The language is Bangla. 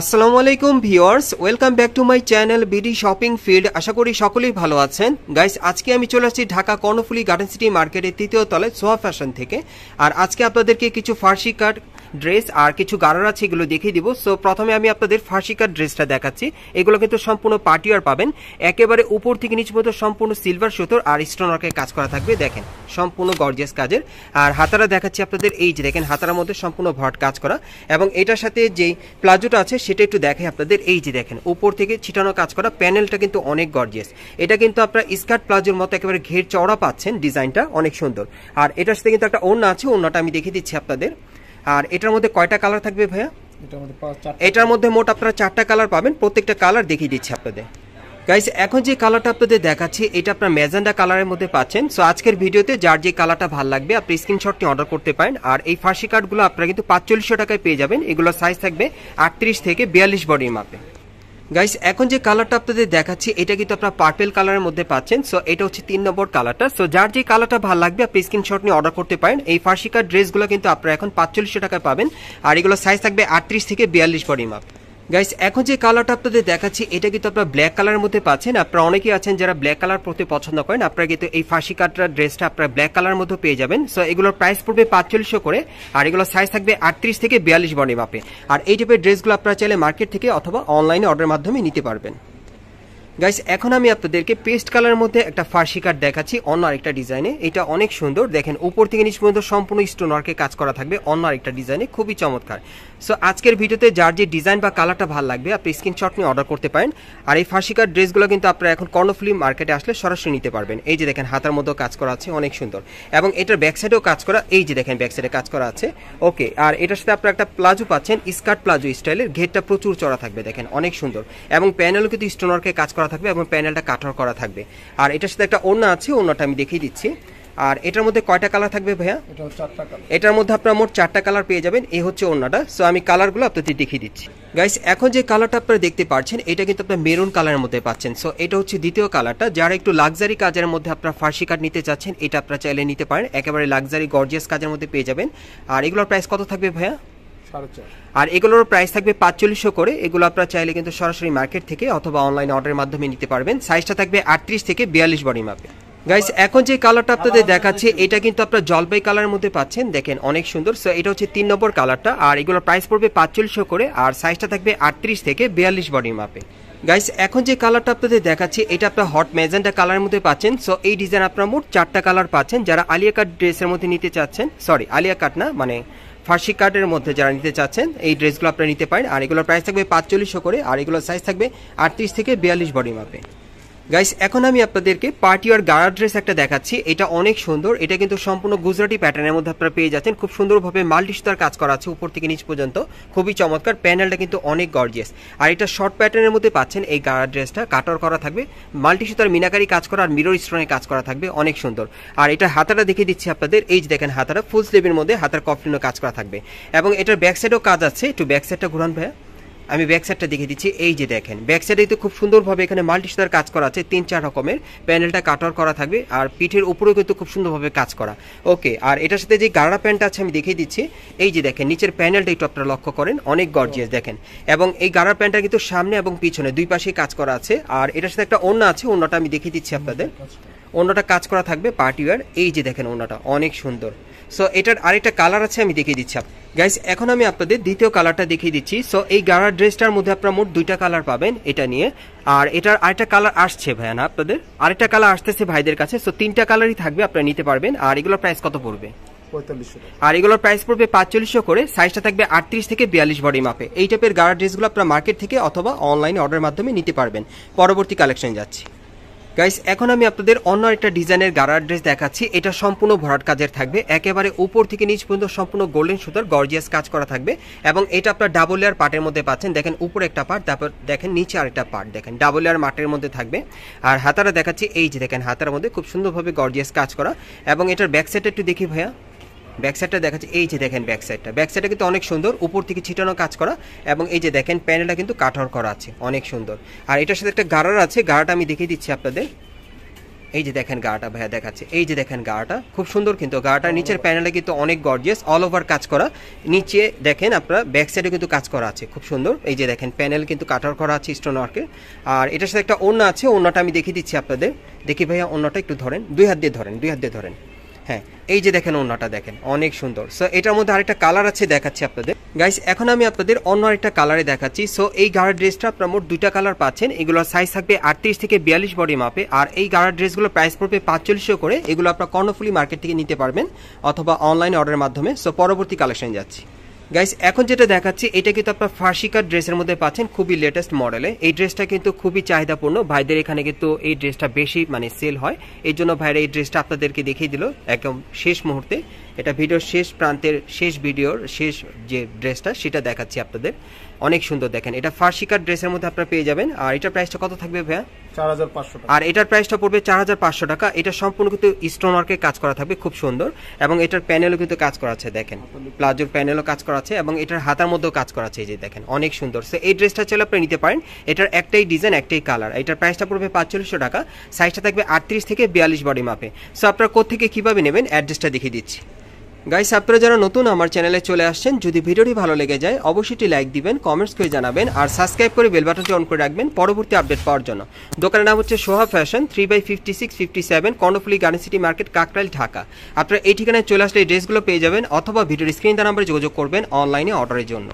আসসালামু আলাইকুম viewers welcome back to my channel BD shopping field আশা করি সকলেই ভালো আছেন গাইস আজকে আমি চলে আসছি ঢাকা কর্ণফুলি গার্ডেন সিটি মার্কেটের তৃতীয় তলে সোহা ফ্যাশন থেকে আর আজকে আপনাদেরকে কিছু ফার্সি কাট ড্রেস আর কিছু গারার আছে এগুলো দেখিয়ে দিব সো প্রথমে আমি আপনাদের ফার্সি কাট ড্রেসটা দেখাচ্ছি এগুলো কিন্তু সম্পূর্ণ পার্টিওয়ার পাবেন একেবারে উপর থেকে নিচ মতো সম্পূর্ণ সিলভার সুতোর আর স্টোনওয়ার্কে কাজ করা থাকবে দেখেন সম্পূর্ণ গর্জিয়াস কাজের আর হাতারা দেখাচ্ছি আপনাদের এই যে দেখেন হাতারার মধ্যে সম্পূর্ণ ভট কাজ করা এবং এটার সাথে যেই প্লাজোটা আছে সেটা একটু দেখেন আপনাদের এই যে দেখেন উপর থেকে ছিটানো কাজ করা প্যানেলটা কিন্তু অনেক গর্জিয়াস এটা কিন্তু আপনার স্কার্ট প্লাজোর মতো একেবারে ঘের চওড়া পাচ্ছেন ডিজাইনটা অনেক সুন্দর আর এটার সাথে কিন্তু একটা ওড়না আছে ওড়নাটা আমি দেখিয়ে দিচ্ছি আপনাদের আর এটার মধ্যে কয়টা কালার থাকবে ভাইয়া এটার মধ্যে মোট আপনারা চারটা কালার পাবেন প্রত্যেকটা কালার দেখিয়ে দিচ্ছি আপনাদের গাইস এখন যে কালারটা আপনাদের দেখাচ্ছি এটা আপনার ম্যাজেন্ডা কালারের মধ্যে পাচ্ছেন সো আজকের ভিডিওতে যার যে কালারটা ভালো লাগবে আপনি স্ক্রিনশটটি অর্ডার করতে পারেন আর এই ফার্সি কার্ডগুলো আপনারা কিন্তু পাঁচচল্লিশশো টাকায় পেয়ে যাবেন এগুলো সাইজ থাকবে আটত্রিশ থেকে বিয়াল্লিশ বডির মাপে গাইস এখন যে কালারটা আপনাদের দেখাচ্ছি এটা কিন্তু আপনার পার্পেল কালারের মধ্যে পাচ্ছেন সো এটা হচ্ছে তিন নম্বর কালারটা সো যার যে কালারটা ভালো লাগবে আপনি স্ক্রিনশট নিয়ে অর্ডার করতে পারেন এই ফার্সি কার্ড ড্রেসগুলো কিন্তু আপনারা এখন পাঁচচল্লিশশো টাকায় পাবেন আর এগুলো সাইজ থাকবে আটত্রিশ থেকে বিয়াল্লিশ বডির মাপে গাইস এখন যে কালারটা আপনাদের দেখাচ্ছি এটা কিন্তু আপনারা ব্ল্যাক কালারের মধ্যে পাচ্ছেন আপনারা অনেকেই আছেন যারা ব্ল্যাক কালার পরতে পছন্দ করেন আপনারা কিন্তু এই ফাঁসি কাটার ড্রেসটা আপনারা ব্ল্যাক কালার মধ্যে পেয়ে যাবেন সো এগুলোর প্রাইস পড়বে পাঁচচল্লিশশো করে আর এগুলোর সাইজ থাকবে আটত্রিশ থেকে বিয়াল্লিশ বর্ণের মাপে আর এই টাইপের ড্রেসগুলো আপনারা চাইলে মার্কেট থেকে অথবা অনলাইনে অর্ডার মাধ্যমে নিতে পারবেন গাইস এখন আমি আপনাদেরকে পেস্ট কালারের মধ্যে একটা ফার্সি কাট দেখাচ্ছি অন্য আরেকটা ডিজাইনে এটা অনেক সুন্দর দেখেন উপর থেকে নিচ পর্যন্ত সম্পূর্ণ স্টোন ওয়ার্কে কাজ করা থাকবে অন্য আরেকটা ডিজাইনে খুবই চমৎকার সো আজকের ভিডিওতে যার যে ডিজাইন বা কালারটা ভালো লাগবে আপনি স্ক্রিনশট নিয়ে অর্ডার করতে পারেন আর এই ফাঁসিকার ড্রেসগুলো কিন্তু আপনারা এখন কর্ণফুলি মার্কেটে আসলে সরাসরি নিতে পারবেন এই যে দেখেন হাতার মধ্যেও কাজ করা আছে অনেক সুন্দর এবং এটার ব্যাকসাইডেও কাজ করা এই যে দেখেন ব্যাকসাইডে কাজ করা আছে ওকে আর এটার সাথে আপনারা একটা প্লাজো পাচ্ছেন স্কার্ট প্লাজো স্টাইলের ঘেরটা প্রচুর চড়া থাকবে দেখেন অনেক সুন্দর এবং প্যানেলও কিন্তু স্টোনওয়ার্কে কাজ করা থাকবে এবং প্যানেলটা কাঠর করা থাকবে আর এটার সাথে একটা ওড়না আছে ওড়নাটা আমি দেখিয়ে দিচ্ছি আর এটার মধ্যে কয়টা কালার থাকবে ভাইয়া এটার মধ্যে আপনারা মোট চারটা কালার পেয়ে যাবেন এই হচ্ছে ওনাটা সো আমি কালারগুলো আপনাদের দেখিয়ে দিচ্ছি গাইস এখন যে কালারটা আপনারা দেখতে পাচ্ছেন এটা কিন্তু আপনার মেরুন কালারের মধ্যে পাচ্ছেন সো এটা হচ্ছে দ্বিতীয় কালারটা যারা একটু লাক্সারি কাজের মধ্যে আপনারা ফার্সি কাঠ নিতে চাচ্ছেন এটা আপনারা চাইলে নিতে পারেন একেবারে লাক্সারি গর্জিয়াস কাজের মধ্যে পেয়ে যাবেন আর এগুলোর প্রাইস কত থাকবে ভাইয়া আর এগুলোর প্রাইস থাকবে পাঁচচল্লিশশো করে এগুলো আপনারা চাইলে কিন্তু সরাসরি মার্কেট থেকে অথবা অনলাইন অর্ডারের মাধ্যমে নিতে পারবেন সাইজটা থাকবে আটত্রিশ থেকে বিয়াল্লিশ বডি মাপে গাইস এখন যে কালারটা আপনাদের দেখাচ্ছি এটা কিন্তু আপনার জলপাই কালারের মধ্যে পাচ্ছেন দেখেন অনেক সুন্দর সো এটা হচ্ছে তিন নম্বর কালারটা আর এগুলো প্রাইস পড়বে পাঁচচল্লিশশো করে আর সাইজটা থাকবে আটত্রিশ থেকে বিয়াল্লিশ বডির মাপে গাইস এখন যে কালারটা আপনাদের দেখাচ্ছি এটা আপনার হট ম্যাজেন্টা কালারের মধ্যে পাচ্ছেন সো এই ডিজাইন আপনার মোট চারটা কালার পাচ্ছেন যারা আলিয়া কাট ড্রেসের মধ্যে নিতে চাচ্ছেন সরি আলিয়া কাট না মানে ফার্সি কার্ডের মধ্যে যারা নিতে চাচ্ছেন এই ড্রেসগুলো আপনারা নিতে পারেন আর এগুলোর প্রাইস থাকবে পাঁচচল্লিশশো করে আর এগুলোর সাইজ থাকবে আটত্রিশ থেকে বিয়াল্লিশ বডি মাপে গাইস এখন আমি আপনাদেরকে পার্টি আর গাড়া ড্রেস একটা দেখাচ্ছি এটা অনেক সুন্দর এটা কিন্তু সম্পূর্ণ গুজরাটি প্যাটার্নের মধ্যে আপনারা পেয়ে যাচ্ছেন খুব সুন্দরভাবে মাল্টি সুতার কাজ করা আছে উপর থেকে নিচ পর্যন্ত খুবই চমৎকার প্যানেলটা কিন্তু অনেক গর্জিয়াস আর এটা শর্ট প্যাটার্নের মধ্যে পাচ্ছেন এই গাড়া ড্রেসটা কাটার করা থাকবে মাল্টি সুতার মিনাকারি কাজ করা আর মিরর স্টোনের কাজ করা থাকবে অনেক সুন্দর আর এটা হাতাটা দেখিয়ে দিচ্ছি আপনাদের এই যে দেখেন হাতাটা ফুল স্লিভের মধ্যে হাতার কফলিনও কাজ করা থাকবে এবং এটার ব্যাক সাইডেও কাজ আছে একটু ব্যাক সাইডটা ঘুরান ভাইয়া আমি ব্যাক দেখে দেখিয়ে দিচ্ছি এই যে দেখেন ব্যাক তো খুব সুন্দরভাবে এখানে মাল্টিস্টার কাজ করা আছে তিন চার রকমের প্যানেলটা কাটার করা থাকবে আর পিঠের উপরেও কিন্তু খুব সুন্দরভাবে কাজ করা ওকে আর এটার সাথে যে গাড়া প্যান্টটা আছে আমি দেখিয়ে দিচ্ছি এই যে দেখেন নিচের প্যানেলটা একটু আপনারা লক্ষ্য করেন অনেক গর্জিয়াস দেখেন এবং এই গাড়া প্যান্টটা কিন্তু সামনে এবং পিছনে দুই পাশেই কাজ করা আছে আর এটার সাথে একটা অন্য আছে অন্যটা আমি দেখিয়ে দিচ্ছি আপনাদের অন্যটা কাজ করা থাকবে পার্টিওয়ার এই যে দেখেন অন্যটা অনেক সুন্দর সো এটার আরেকটা কালার আছে আমি দেখিয়ে দিচ্ছি গাইস এখন আমি আপনাদের দ্বিতীয় কালারটা দেখিয়ে দিচ্ছি সো এই গাড়ার ড্রেসটার মধ্যে আপনারা মোট দুইটা কালার পাবেন এটা নিয়ে আর এটার আরেকটা কালার আসছে ভাই না আপনাদের আরেকটা কালার আসতেছে ভাইদের কাছে সো তিনটা কালারই থাকবে আপনারা নিতে পারবেন আর এগুলোর প্রাইস কত পড়বে আর এগুলোর প্রাইস পড়বে পাঁচচল্লিশশো করে সাইজটা থাকবে আটত্রিশ থেকে বিয়াল্লিশ বডি মাপে এই টাইপের গাড়ার ড্রেসগুলো আপনারা মার্কেট থেকে অথবা অনলাইনে অর্ডারের মাধ্যমে নিতে পারবেন পরবর্তী কালেকশন যাচ্ছি গাইস এখন আমি আপনাদের অন্য একটা ডিজাইনের গাড়ার ড্রেস দেখাচ্ছি এটা সম্পূর্ণ ভরাট কাজের থাকবে একেবারে উপর থেকে নিচ পর্যন্ত সম্পূর্ণ গোল্ডেন সুতার গর্জিয়াস কাজ করা থাকবে এবং এটা আপনার ডাবল লেয়ার পার্টের মধ্যে পাচ্ছেন দেখেন উপরে একটা পার্ট তারপর দেখেন নিচে আরেকটা পার্ট দেখেন ডাবল লেয়ার মাটের মধ্যে থাকবে আর হাতারা দেখাচ্ছি এই যে দেখেন হাতার মধ্যে খুব সুন্দরভাবে গর্জিয়াস কাজ করা এবং এটার ব্যাক সাইডটা একটু দেখি ভাইয়া ব্যাক দেখাচ্ছে এই যে দেখেন ব্যাক ব্যাকসাইডটা ব্যাক কিন্তু অনেক সুন্দর উপর থেকে ছিটানো কাজ করা এবং এই যে দেখেন প্যানেলটা কিন্তু কাঠর করা আছে অনেক সুন্দর আর এটার সাথে একটা গাড়ার আছে গাড়াটা আমি দেখিয়ে দিচ্ছি আপনাদের এই যে দেখেন গাটা ভাইয়া দেখাচ্ছে এই যে দেখেন গাটা খুব সুন্দর কিন্তু গাড়াটা নিচের প্যানেলে কিন্তু অনেক গর্জিয়াস অল ওভার কাজ করা নিচে দেখেন আপনারা ব্যাক সাইডে কিন্তু কাজ করা আছে খুব সুন্দর এই যে দেখেন প্যানেল কিন্তু কাটার করা আছে স্টোন ওয়ার্কের আর এটার সাথে একটা ওড়না আছে ওড়নাটা আমি দেখিয়ে দিচ্ছি আপনাদের দেখি ভাইয়া ওড়নাটা একটু ধরেন দুই হাত দিয়ে ধরেন দুই হাত দিয়ে ধরেন হ্যাঁ এই যে দেখেন অন্যটা দেখেন অনেক সুন্দর সো এটার মধ্যে আরেকটা কালার আছে দেখাচ্ছি আপনাদের গাইস এখন আমি আপনাদের অন্য আরেকটা কালারে দেখাচ্ছি সো এই গাড়ার ড্রেসটা আপনার মোট দুইটা কালার পাচ্ছেন এগুলোর সাইজ থাকবে আটত্রিশ থেকে বিয়াল্লিশ বডি মাপে আর এই গাড়ার ড্রেসগুলো প্রাইস পড়বে পাঁচচল্লিশশো করে এগুলো আপনার কর্ণফুলি মার্কেট থেকে নিতে পারবেন অথবা অনলাইন অর্ডারের মাধ্যমে সো পরবর্তী কালেকশন যাচ্ছি গাইস এখন যেটা দেখাচ্ছি এটা কিন্তু আপনার ফার্সিকার ড্রেসের মধ্যে পাচ্ছেন খুবই লেটেস্ট মডেলে এই ড্রেসটা কিন্তু খুবই চাহিদাপূর্ণ ভাইদের এখানে কিন্তু এই ড্রেসটা বেশি মানে সেল হয় এই জন্য ভাইরা এই ড্রেসটা আপনাদেরকে দেখিয়ে দিল একদম শেষ মুহূর্তে এটা ভিডিওর শেষ প্রান্তের শেষ ভিডিওর শেষ যে ড্রেসটা সেটা দেখাচ্ছি আপনাদের অনেক সুন্দর দেখেন এটা ফার্সিকার ড্রেসের মধ্যে আপনারা পেয়ে যাবেন আর এটার প্রাইসটা কত থাকবে ভাইয়া আর এটার প্রাইসটা পড়বে চার হাজার পাঁচশো টাকা এটা সম্পূর্ণ কিন্তু স্টোন কাজ করা থাকবে খুব সুন্দর এবং এটার প্যানেলও কিন্তু কাজ করা আছে দেখেন প্লাজোর প্যানেলও কাজ করা আছে এবং এটার হাতার মধ্যেও কাজ করা আছে এই যে দেখেন অনেক সুন্দর সে এই ড্রেসটা চাইলে আপনি নিতে পারেন এটার একটাই ডিজাইন একটাই কালার এটার প্রাইসটা পড়বে পাঁচচল্লিশশো টাকা সাইজটা থাকবে আটত্রিশ থেকে বিয়াল্লিশ বডি মাপে সো আপনারা কোথেকে কীভাবে নেবেন অ্যাড্রেসটা দেখিয়ে দিচ্ছি গাইস আপনারা যারা নতুন আমার চ্যানেলে চলে আসছেন যদি ভিডিওটি ভালো লেগে যায় অবশ্যই লাইক দিবেন কমেন্টস করে জানাবেন আর সাবস্ক্রাইব করে বেল বাটনটি অন করে রাখবেন পরবর্তী আপডেট পাওয়ার জন্য দোকানের নাম হচ্ছে Soha fashion three by fifty six fifty seven Karnaphuli garden city market Kakrail Dhaka আপনারা এই ঠিকানায় চলে আসলে এই ড্রেসগুলো পেয়ে যাবেন অথবা ভিডিওর স্ক্রিন তার নাম্বারে যোগাযোগ করবেন অনলাইনে অর্ডারের জন্য